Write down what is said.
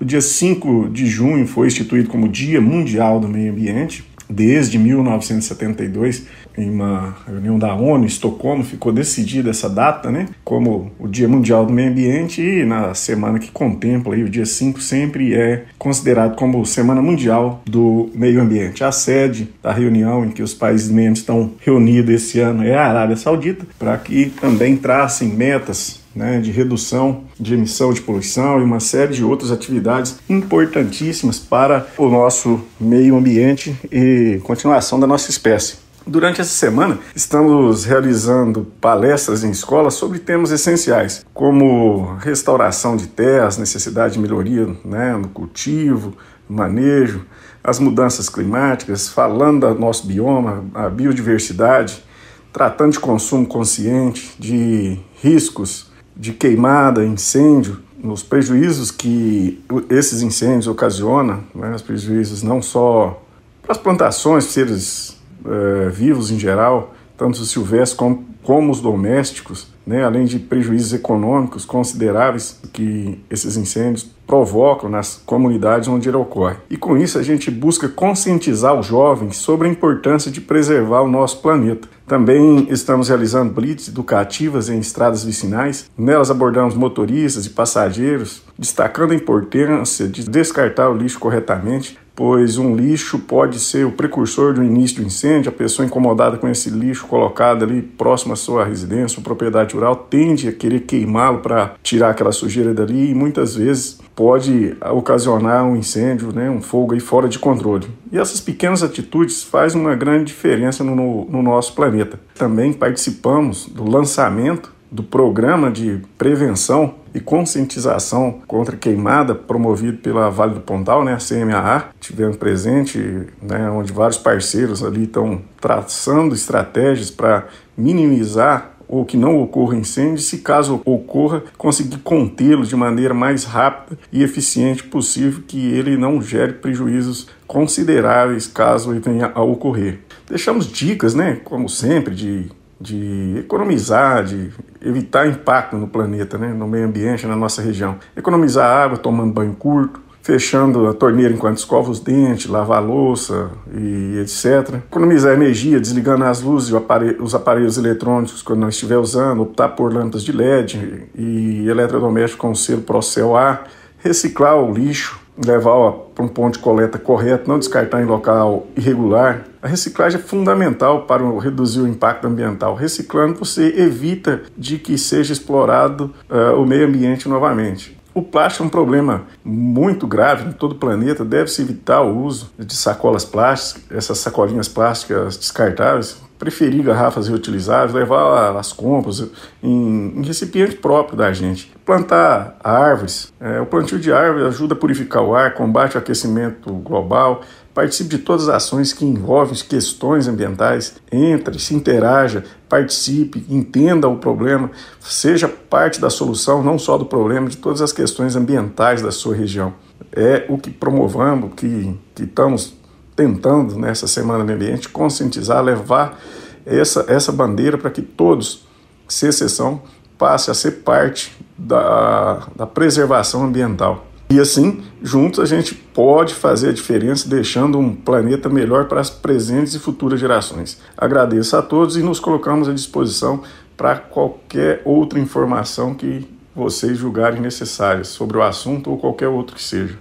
O dia 5 de junho foi instituído como Dia Mundial do Meio Ambiente. Desde 1972, em uma reunião da ONU, em Estocolmo, ficou decidida essa data, né? Como o Dia Mundial do Meio Ambiente, e na semana que contempla, aí, o dia 5 sempre é considerado como Semana Mundial do Meio Ambiente. A sede da reunião em que os países membros estão reunidos esse ano é a Arábia Saudita, para que também tracem metas né, de redução de emissão de poluição e uma série de outras atividades importantíssimas para o nosso meio ambiente e continuação da nossa espécie. Durante essa semana, estamos realizando palestras em escolas sobre temas essenciais, como restauração de terras, necessidade de melhoria né, no cultivo, manejo, as mudanças climáticas, falando do nosso bioma, a biodiversidade, tratando de consumo consciente, de riscos de queimada, incêndio, os prejuízos que esses incêndios ocasionam, né, os prejuízos não só para as plantações, seres é, vivos em geral, tanto os silvestres como, como os domésticos, né, além de prejuízos econômicos consideráveis que esses incêndios provocam nas comunidades onde ele ocorre. E com isso a gente busca conscientizar os jovens sobre a importância de preservar o nosso planeta. Também estamos realizando blitz educativas em estradas vicinais. Nelas abordamos motoristas e passageiros, destacando a importância de descartar o lixo corretamente, pois um lixo pode ser o precursor do início do incêndio. A pessoa incomodada com esse lixo colocado ali próximo à sua residência, ou propriedade rural, tende a querer queimá-lo para tirar aquela sujeira dali e muitas vezes pode ocasionar um incêndio, né, um fogo aí fora de controle. E essas pequenas atitudes fazem uma grande diferença no, no, no nosso planeta. Também participamos do lançamento do Programa de Prevenção e Conscientização contra Queimada, promovido pela Vale do Pontal, né, a CMAA. Tivemos presente, né, onde vários parceiros ali estão traçando estratégias para minimizar ou que não ocorra incêndio, se caso ocorra, conseguir contê-lo de maneira mais rápida e eficiente possível, que ele não gere prejuízos consideráveis caso ele venha a ocorrer. Deixamos dicas, né, como sempre, de, de economizar, de evitar impacto no planeta, né, no meio ambiente, na nossa região. Economizar água tomando banho curto, fechando a torneira enquanto escova os dentes, lavar a louça e etc. Economizar energia, desligando as luzes e os aparelhos eletrônicos quando não estiver usando, optar por lâmpadas de LED e eletrodoméstico com selo Procel A, reciclar o lixo, levar para um ponto de coleta correto, não descartar em local irregular, a reciclagem é fundamental para reduzir o impacto ambiental. Reciclando, você evita de que seja explorado uh, o meio ambiente novamente. O plástico é um problema muito grave em todo o planeta, deve-se evitar o uso de sacolas plásticas, essas sacolinhas plásticas descartáveis, preferir garrafas reutilizáveis, levar as compras em, em recipiente próprio da gente. Plantar árvores. É, o plantio de árvores ajuda a purificar o ar, combate o aquecimento global, participe de todas as ações que envolvem questões ambientais, entre, se interaja, participe, entenda o problema, seja parte da solução, não só do problema, de todas as questões ambientais da sua região. É o que promovamos, que, que estamos tentando nessa né, Semana do Ambiente conscientizar, levar essa, essa bandeira para que todos, sem exceção, passem a ser parte da, da preservação ambiental. E assim, juntos a gente pode fazer a diferença, deixando um planeta melhor para as presentes e futuras gerações. Agradeço a todos e nos colocamos à disposição para qualquer outra informação que vocês julgarem necessária sobre o assunto ou qualquer outro que seja.